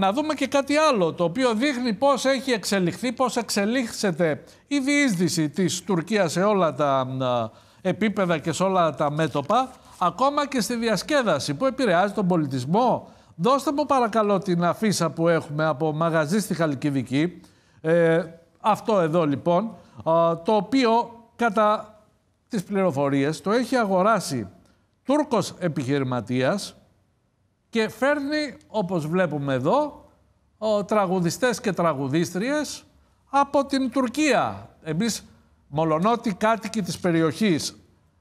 να δούμε και κάτι άλλο, το οποίο δείχνει πώς έχει εξελιχθεί, πώς εξελίχθεται η διείσδυση της Τουρκίας σε όλα τα επίπεδα και σε όλα τα μέτωπα, ακόμα και στη διασκέδαση που επηρεάζει τον πολιτισμό. Δώστε μου παρακαλώ την αφίσα που έχουμε από μαγαζί στη Χαλκιδική, ε, αυτό εδώ λοιπόν, το οποίο κατά τις πληροφορίες το έχει αγοράσει Τούρκος επιχειρηματίας, και φέρνει, όπως βλέπουμε εδώ, ο, τραγουδιστές και τραγουδίστριες από την Τουρκία. Εμείς, μολονότι κάτοικοι της περιοχής,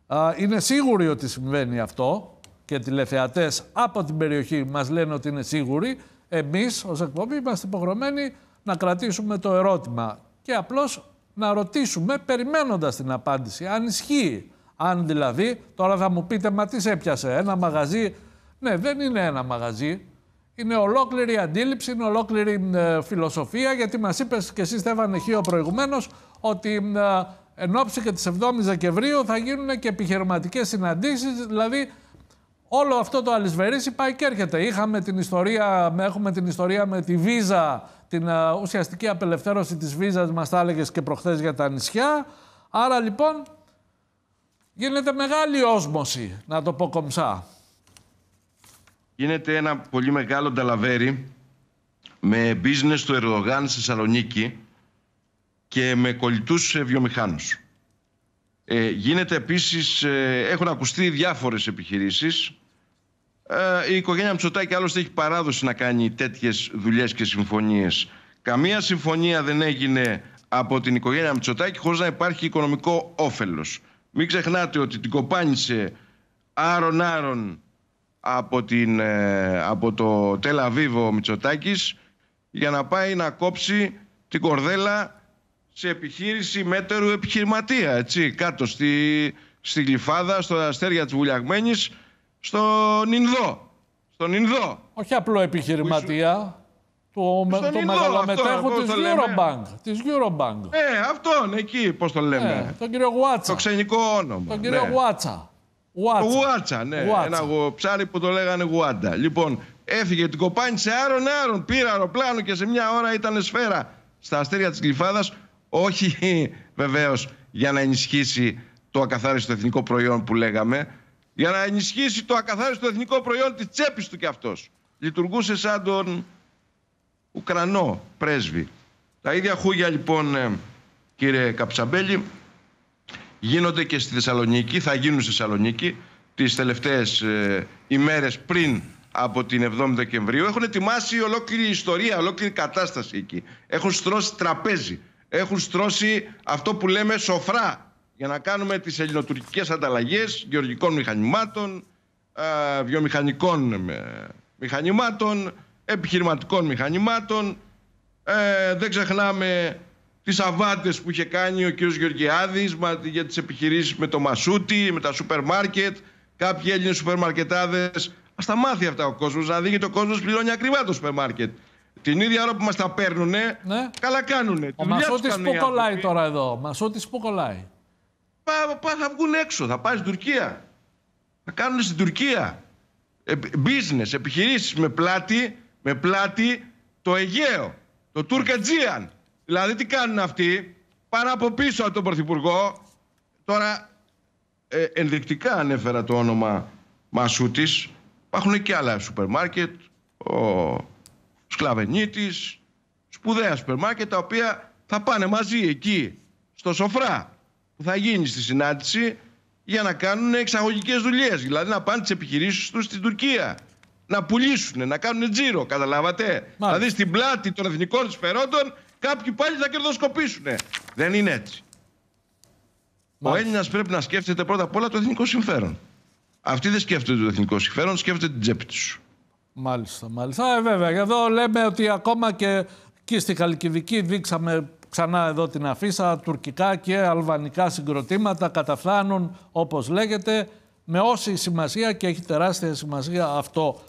α, είναι σίγουροι ότι συμβαίνει αυτό και τηλεθεατές από την περιοχή μας λένε ότι είναι σίγουροι, εμείς ως εκπομπή είμαστε υποχρεωμένοι να κρατήσουμε το ερώτημα και απλώς να ρωτήσουμε περιμένοντας την απάντηση αν ισχύει. Αν δηλαδή, τώρα θα μου πείτε, μα τι σε έπιασε, ένα μαγαζί ναι, δεν είναι ένα μαγαζί. Είναι ολόκληρη αντίληψη, είναι ολόκληρη ε, φιλοσοφία, γιατί μας είπες και εσύ Στέφανε Χίο προηγουμένως ότι ε, εν ώψη και της 7 η Δεκεμβρίου θα γίνουν και επιχειρηματικές συναντήσεις, δηλαδή όλο αυτό το αλυσβερίσι πάει και έρχεται. Είχαμε την ιστορία, έχουμε την ιστορία με τη Βίζα, την ε, ουσιαστική απελευθέρωση της Βίζας μας τα έλεγες και προχθές για τα νησιά. Άρα λοιπόν γίνεται μεγάλη όσμωση, να το πω κομψά γίνεται ένα πολύ μεγάλο ταλαβέρι με business του Ερδογάν στη Θεσσαλονίκη και με κολλητούς βιομηχάνους. Ε, γίνεται επίσης, ε, έχουν ακουστεί διάφορες επιχειρήσεις. Ε, η οικογένεια Μητσοτάκη άλλωστε έχει παράδοση να κάνει τέτοιες δουλειές και συμφωνίες. Καμία συμφωνία δεν έγινε από την οικογένεια Μητσοτάκη χωρίς να υπάρχει οικονομικό όφελος. Μην ξεχνάτε ότι την κοπάνισε άρον-άρον από, την, ε, από το Τελαβίβο Μητσοτάκης για να πάει να κόψει την κορδέλα σε επιχείρηση μέτερου επιχειρηματία, έτσι, κάτω στη, στη Γλυφάδα, στο Αστέρια της Βουλιαγμένης, στον Ινδό. Στον Ινδό. Όχι απλό επιχειρηματία. Το, με, το τη της Eurobank. Της Eurobank. Ε, αυτόν εκεί, πώς το λέμε. Ε, τον κύριο Γουάτσα. Το ξενικό όνομα. Τον κύριο ναι. Γουάτσα. Γουάτσα. ναι. Γουάτσα. Ένα ψάρι που το λέγανε Γουάντα. Λοιπόν, έφυγε την σε άρον άρον, πήρε αεροπλάνο και σε μια ώρα ήταν σφαίρα στα αστέρια της Γλυφάδας. Όχι βεβαίως για να ενισχύσει το ακαθάριστο εθνικό προϊόν που λέγαμε, για να ενισχύσει το ακαθάριστο εθνικό προϊόν της Τσέπης του κι αυτός. Λειτουργούσε σαν τον Ουκρανό πρέσβη. Τα ίδια χούγια λοιπόν ε, κύριε Καψαμπέλη γίνονται και στη Θεσσαλονίκη, θα γίνουν στη Θεσσαλονίκη τις τελευταίες ε, ημέρες πριν από την 7η Δεκεμβρίου. Έχουν ετοιμάσει ολόκληρη ιστορία, ολόκληρη κατάσταση εκεί. Έχουν στρώσει τραπέζι. Έχουν στρώσει αυτό που λέμε σοφρά για να κάνουμε τις ελληνοτουρκικές ανταλλαγές γεωργικών μηχανημάτων, βιομηχανικών ε, μηχανημάτων, επιχειρηματικών μηχανημάτων. Ε, δεν ξεχνάμε τις αβάτες που είχε κάνει ο κ. Γεωργιάδη για τις επιχειρήσεις με το Μασούτι, με τα σούπερ μάρκετ, κάποιοι Έλληνες σούπερ μαρκετάδε. Ας τα μάθει αυτά ο κόσμος. δηλαδή, γιατί ο κόσμος πληρώνει ακριβά το σούπερ μάρκετ. Την ίδια ώρα που μας τα παίρνουν, ναι. καλά κάνουνε. Ο, ο Μασούτης που κολλάει τώρα εδώ, Μασούτι Μασούτης που κολλάει. Πα, θα βγουν έξω, θα πάει στην Τουρκία. Θα κάνουν στην Τουρκία ε, business, επιχειρήσεις με πλάτη, με πλάτη το Αιγαίο, το Τζίαν. Δηλαδή τι κάνουν αυτοί, πάνω από πίσω από τον Πρωθυπουργό. Τώρα ε, ενδεικτικά ανέφερα το όνομα Μασούτης. Υπάρχουν και άλλα σούπερ μάρκετ, ο Σκλαβενίτης, σπουδαία σούπερ μάρκετ, τα οποία θα πάνε μαζί εκεί, στο σοφρά που θα γίνει στη συνάντηση για να κάνουν εξαγωγικές δουλειές. Δηλαδή να πάνε τις επιχειρήσεις τους στην Τουρκία. Να πουλήσουν, να κάνουν τζίρο. Καταλάβατε. Δηλαδή στην πλάτη των εθνικών σφαιρότων κάποιοι πάλι θα κερδοσκοπήσουν. Δεν είναι έτσι. Μάλιστα. Ο Έλληνας πρέπει να σκέφτεται πρώτα απ' όλα το εθνικό συμφέρον. Αυτοί δεν σκέφτονται το εθνικό συμφέρον, σκέφτονται την τσέπη τους. Μάλιστα, μάλιστα. Ε, βέβαια, εδώ λέμε ότι ακόμα και και στη Χαλκιδική δείξαμε ξανά εδώ την αφίσα, τουρκικά και αλβανικά συγκροτήματα καταφθάνουν, όπως λέγεται, με όση σημασία και έχει τεράστια σημασία αυτό